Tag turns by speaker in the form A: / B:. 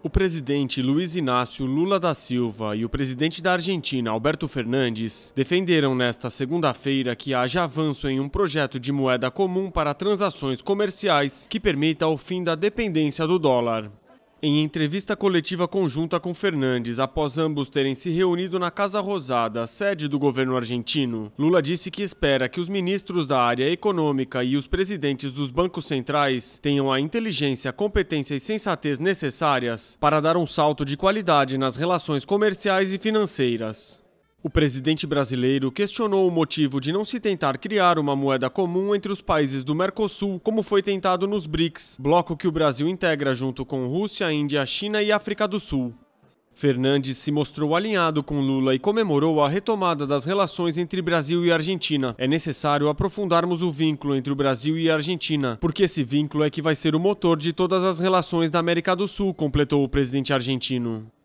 A: O presidente Luiz Inácio Lula da Silva e o presidente da Argentina, Alberto Fernandes, defenderam nesta segunda-feira que haja avanço em um projeto de moeda comum para transações comerciais que permita o fim da dependência do dólar. Em entrevista coletiva conjunta com Fernandes, após ambos terem se reunido na Casa Rosada, sede do governo argentino, Lula disse que espera que os ministros da área econômica e os presidentes dos bancos centrais tenham a inteligência, competência e sensatez necessárias para dar um salto de qualidade nas relações comerciais e financeiras. O presidente brasileiro questionou o motivo de não se tentar criar uma moeda comum entre os países do Mercosul, como foi tentado nos BRICS, bloco que o Brasil integra junto com Rússia, Índia, China e África do Sul. Fernandes se mostrou alinhado com Lula e comemorou a retomada das relações entre Brasil e Argentina. É necessário aprofundarmos o vínculo entre o Brasil e a Argentina, porque esse vínculo é que vai ser o motor de todas as relações da América do Sul, completou o presidente argentino.